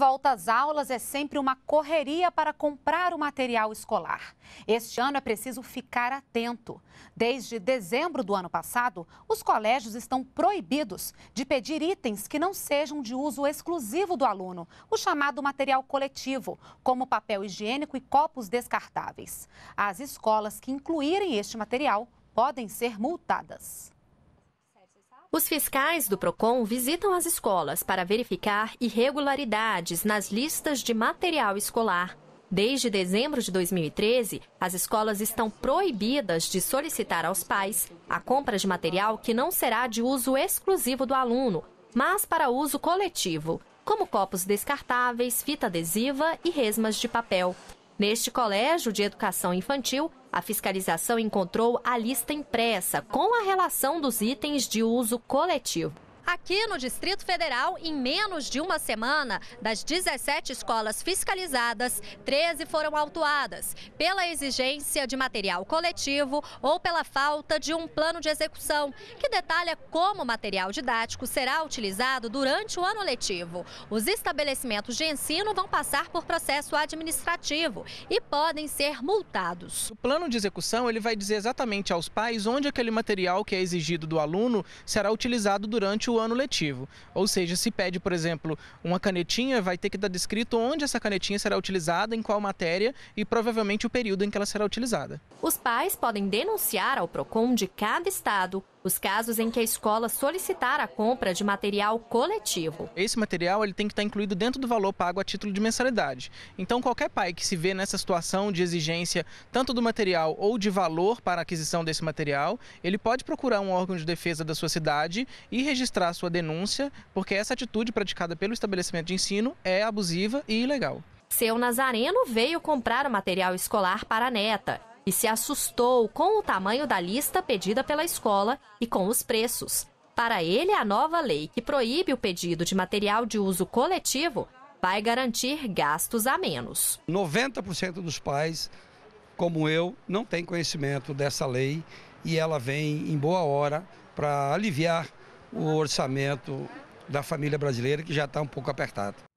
volta às aulas é sempre uma correria para comprar o material escolar. Este ano é preciso ficar atento. Desde dezembro do ano passado, os colégios estão proibidos de pedir itens que não sejam de uso exclusivo do aluno, o chamado material coletivo, como papel higiênico e copos descartáveis. As escolas que incluírem este material podem ser multadas. Os fiscais do PROCON visitam as escolas para verificar irregularidades nas listas de material escolar. Desde dezembro de 2013, as escolas estão proibidas de solicitar aos pais a compra de material que não será de uso exclusivo do aluno, mas para uso coletivo, como copos descartáveis, fita adesiva e resmas de papel. Neste colégio de educação infantil, a fiscalização encontrou a lista impressa com a relação dos itens de uso coletivo. Aqui no Distrito Federal, em menos de uma semana, das 17 escolas fiscalizadas, 13 foram autuadas pela exigência de material coletivo ou pela falta de um plano de execução, que detalha como o material didático será utilizado durante o ano letivo. Os estabelecimentos de ensino vão passar por processo administrativo e podem ser multados. O plano de execução ele vai dizer exatamente aos pais onde aquele material que é exigido do aluno será utilizado durante o ano letivo. Ou seja, se pede, por exemplo, uma canetinha, vai ter que dar tá descrito onde essa canetinha será utilizada, em qual matéria e provavelmente o período em que ela será utilizada. Os pais podem denunciar ao PROCON de cada estado os casos em que a escola solicitar a compra de material coletivo. Esse material ele tem que estar incluído dentro do valor pago a título de mensalidade. Então, qualquer pai que se vê nessa situação de exigência tanto do material ou de valor para aquisição desse material, ele pode procurar um órgão de defesa da sua cidade e registrar sua denúncia, porque essa atitude praticada pelo estabelecimento de ensino é abusiva e ilegal. Seu Nazareno veio comprar o material escolar para a neta e se assustou com o tamanho da lista pedida pela escola e com os preços. Para ele, a nova lei que proíbe o pedido de material de uso coletivo vai garantir gastos a menos. 90% dos pais, como eu, não têm conhecimento dessa lei e ela vem em boa hora para aliviar o orçamento da família brasileira que já está um pouco apertado.